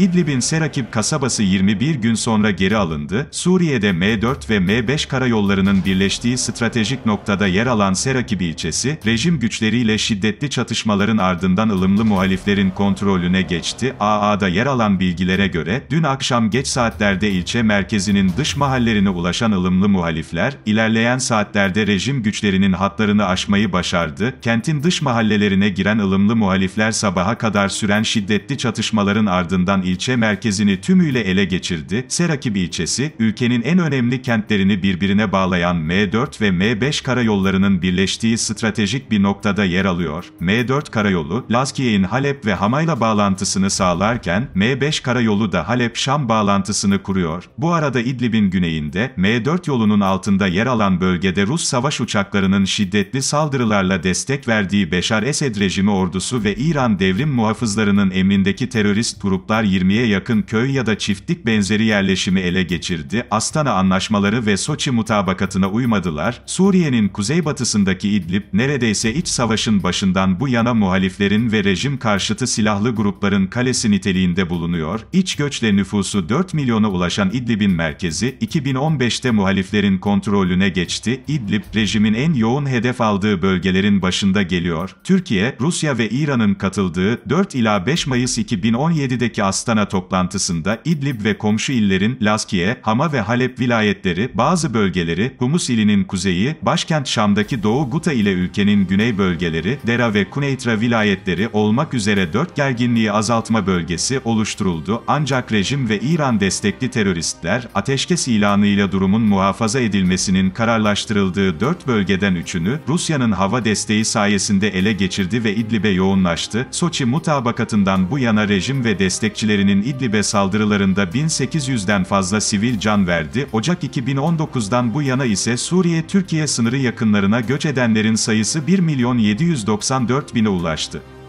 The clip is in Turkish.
İdlib'in Serakib kasabası 21 gün sonra geri alındı, Suriye'de M4 ve M5 karayollarının birleştiği stratejik noktada yer alan Serakib ilçesi, rejim güçleriyle şiddetli çatışmaların ardından ılımlı muhaliflerin kontrolüne geçti. AA'da yer alan bilgilere göre, dün akşam geç saatlerde ilçe merkezinin dış mahallerine ulaşan ılımlı muhalifler, ilerleyen saatlerde rejim güçlerinin hatlarını aşmayı başardı, kentin dış mahallelerine giren ılımlı muhalifler sabaha kadar süren şiddetli çatışmaların ardından ilçe merkezini tümüyle ele geçirdi. Serakip ilçesi, ülkenin en önemli kentlerini birbirine bağlayan M4 ve M5 karayollarının birleştiği stratejik bir noktada yer alıyor. M4 karayolu, Lazkiye'nin Halep ve Hamayla bağlantısını sağlarken, M5 karayolu da Halep-Şam bağlantısını kuruyor. Bu arada İdlib'in güneyinde, M4 yolunun altında yer alan bölgede Rus savaş uçaklarının şiddetli saldırılarla destek verdiği Beşar Esed rejimi ordusu ve İran devrim muhafızlarının emrindeki terörist gruplar 20 20'ye yakın köy ya da çiftlik benzeri yerleşimi ele geçirdi, Astana anlaşmaları ve Soçi mutabakatına uymadılar, Suriye'nin kuzeybatısındaki İdlib, neredeyse iç savaşın başından bu yana muhaliflerin ve rejim karşıtı silahlı grupların kalesi niteliğinde bulunuyor, iç göçle nüfusu 4 milyona ulaşan İdlib'in merkezi, 2015'te muhaliflerin kontrolüne geçti, İdlib, rejimin en yoğun hedef aldığı bölgelerin başında geliyor, Türkiye, Rusya ve İran'ın katıldığı 4 ila 5 Mayıs 2017'deki Astana Astana toplantısında İdlib ve komşu illerin Laskiye, Hama ve Halep vilayetleri, bazı bölgeleri, Humus ilinin kuzeyi, başkent Şam'daki Doğu Guta ile ülkenin güney bölgeleri, Dera ve Kuneitra vilayetleri olmak üzere dört gerginliği azaltma bölgesi oluşturuldu ancak rejim ve İran destekli teröristler, ateşkes ilanıyla durumun muhafaza edilmesinin kararlaştırıldığı dört bölgeden üçünü, Rusya'nın hava desteği sayesinde ele geçirdi ve İdlib'e yoğunlaştı, Soçi mutabakatından bu yana rejim ve destekçiler kuvvetlerinin İdlib'e saldırılarında 1800'den fazla sivil can verdi, Ocak 2019'dan bu yana ise Suriye-Türkiye sınırı yakınlarına göç edenlerin sayısı 1.794.000'e ulaştı.